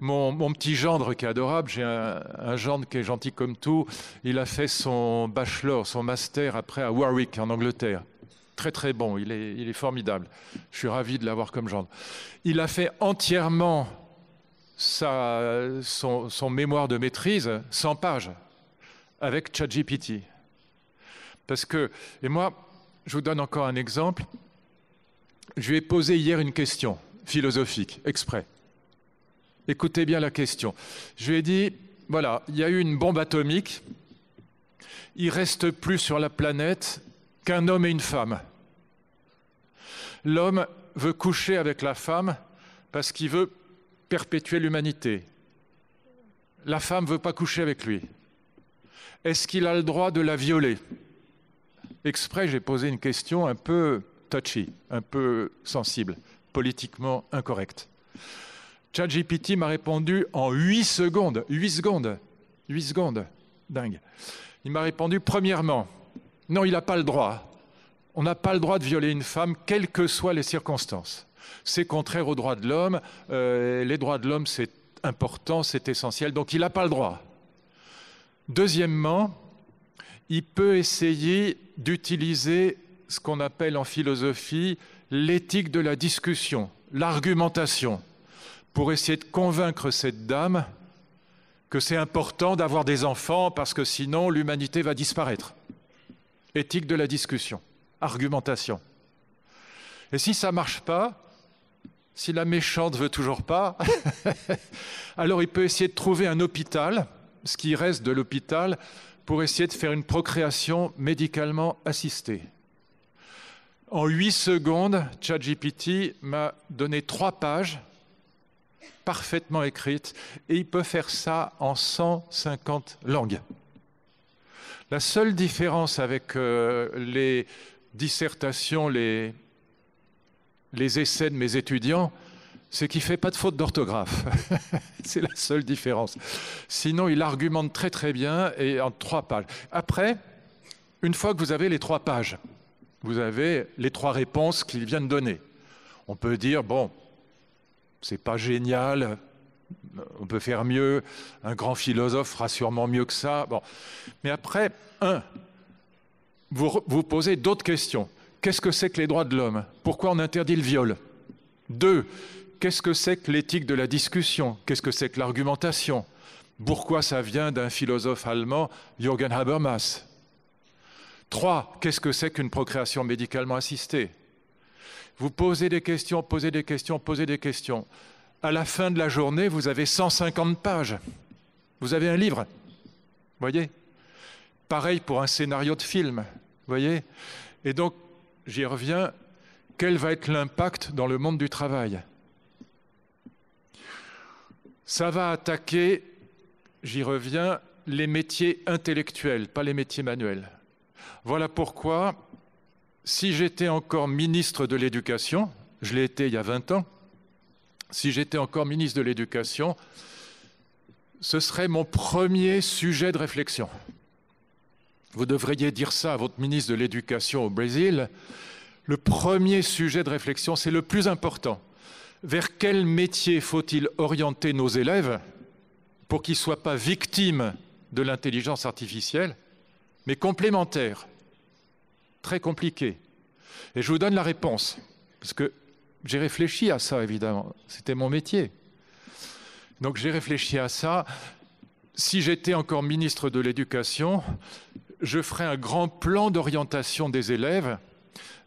Mon, petit gendre qui est adorable, j'ai un, gendre qui est gentil comme tout, il a fait son bachelor, son master après à Warwick en Angleterre. Très très bon, il est, formidable. Je suis ravi de l'avoir comme gendre. Il a fait entièrement son, mémoire de maîtrise, 100 pages, avec ChatGPT. Parce que, et moi, je vous donne encore un exemple. Je lui ai posé hier une question philosophique, exprès. Écoutez bien la question. Je lui ai dit, voilà, il y a eu une bombe atomique, il reste plus sur la planète qu'un homme et une femme. L'homme veut coucher avec la femme parce qu'il veut perpétuer l'humanité. La femme ne veut pas coucher avec lui. Est-ce qu'il a le droit de la violer Exprès, j'ai posé une question un peu touchy, un peu sensible, politiquement incorrecte. ChatGPT m'a répondu en huit secondes. 8 secondes. 8 secondes. Dingue. Il m'a répondu premièrement, non, il n'a pas le droit. On n'a pas le droit de violer une femme, quelles que soient les circonstances. C'est contraire aux droits de l'homme. Euh, les droits de l'homme, c'est important, c'est essentiel. Donc il n'a pas le droit. Deuxièmement, il peut essayer d'utiliser ce qu'on appelle en philosophie l'éthique de la discussion, l'argumentation pour essayer de convaincre cette dame que c'est important d'avoir des enfants parce que sinon l'humanité va disparaître. Éthique de la discussion, argumentation. Et si ça ne marche pas, si la méchante veut toujours pas, alors il peut essayer de trouver un hôpital, ce qui reste de l'hôpital, pour essayer de faire une procréation médicalement assistée. En huit secondes, ChatGPT m'a donné trois pages parfaitement écrite, et il peut faire ça en 150 langues. La seule différence avec euh, les dissertations, les, les essais de mes étudiants, c'est qu'il ne fait pas de faute d'orthographe. c'est la seule différence. Sinon, il argumente très très bien et en trois pages. Après, une fois que vous avez les trois pages, vous avez les trois réponses qu'il vient de donner. On peut dire, bon, c'est pas génial, on peut faire mieux, un grand philosophe fera sûrement mieux que ça. Bon. Mais après, un, vous, vous posez d'autres questions. Qu'est-ce que c'est que les droits de l'homme Pourquoi on interdit le viol Deux, qu'est-ce que c'est que l'éthique de la discussion Qu'est-ce que c'est que l'argumentation Pourquoi ça vient d'un philosophe allemand, Jürgen Habermas Trois, qu'est-ce que c'est qu'une procréation médicalement assistée vous posez des questions, posez des questions, posez des questions. À la fin de la journée, vous avez 150 pages. Vous avez un livre. Voyez Pareil pour un scénario de film. Voyez Et donc, j'y reviens. Quel va être l'impact dans le monde du travail Ça va attaquer, j'y reviens, les métiers intellectuels, pas les métiers manuels. Voilà pourquoi si j'étais encore ministre de l'Éducation, je l'ai été il y a 20 ans, si j'étais encore ministre de l'Éducation, ce serait mon premier sujet de réflexion. Vous devriez dire ça à votre ministre de l'Éducation au Brésil. Le premier sujet de réflexion, c'est le plus important. Vers quel métier faut-il orienter nos élèves pour qu'ils ne soient pas victimes de l'intelligence artificielle, mais complémentaires très compliqué. Et je vous donne la réponse, parce que j'ai réfléchi à ça, évidemment. C'était mon métier. Donc j'ai réfléchi à ça. Si j'étais encore ministre de l'Éducation, je ferais un grand plan d'orientation des élèves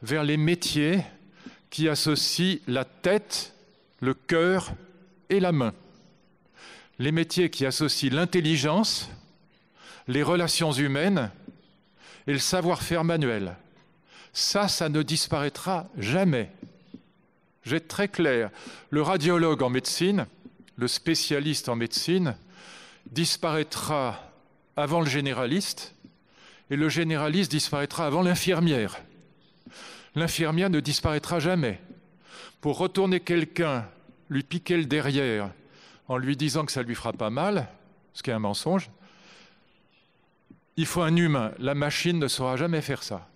vers les métiers qui associent la tête, le cœur et la main. Les métiers qui associent l'intelligence, les relations humaines et le savoir-faire manuel. Ça, ça ne disparaîtra jamais. J'ai très clair, le radiologue en médecine, le spécialiste en médecine, disparaîtra avant le généraliste, et le généraliste disparaîtra avant l'infirmière. L'infirmière ne disparaîtra jamais. Pour retourner quelqu'un, lui piquer le derrière, en lui disant que ça lui fera pas mal, ce qui est un mensonge, il faut un humain. La machine ne saura jamais faire ça.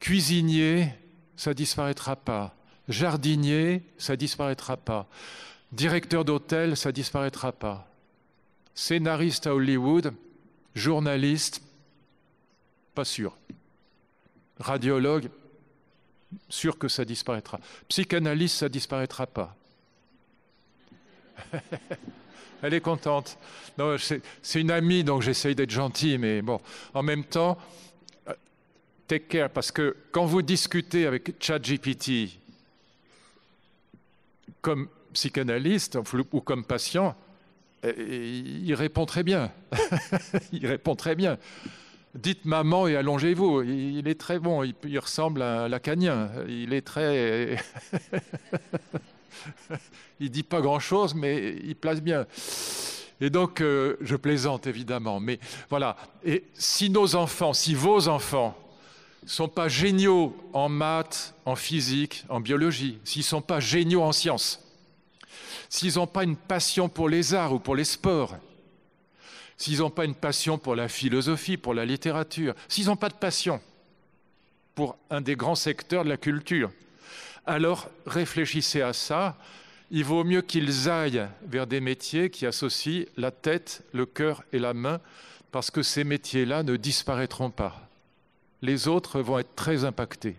Cuisinier, ça disparaîtra pas. Jardinier, ça disparaîtra pas. Directeur d'hôtel, ça disparaîtra pas. Scénariste à Hollywood, journaliste, pas sûr. Radiologue, sûr que ça disparaîtra. Psychanalyste, ça disparaîtra pas. Elle est contente. C'est une amie, donc j'essaye d'être gentil, mais bon, en même temps, euh, take care, parce que quand vous discutez avec ChatGPT, comme psychanalyste ou comme patient, il répond très bien. il répond très bien. Dites maman et allongez-vous. Il est très bon. Il, ressemble à un lacanien. Il est très. il dit pas grand-chose, mais il place bien. Et donc, euh, je plaisante évidemment, mais voilà. Et si nos enfants, si vos enfants sont pas géniaux en maths, en physique, en biologie, s'ils sont pas géniaux en sciences, s'ils n'ont pas une passion pour les arts ou pour les sports, s'ils n'ont pas une passion pour la philosophie, pour la littérature, s'ils n'ont pas de passion pour un des grands secteurs de la culture, alors réfléchissez à ça. Il vaut mieux qu'ils aillent vers des métiers qui associent la tête, le cœur et la main, parce que ces métiers-là ne disparaîtront pas. Les autres vont être très impactés.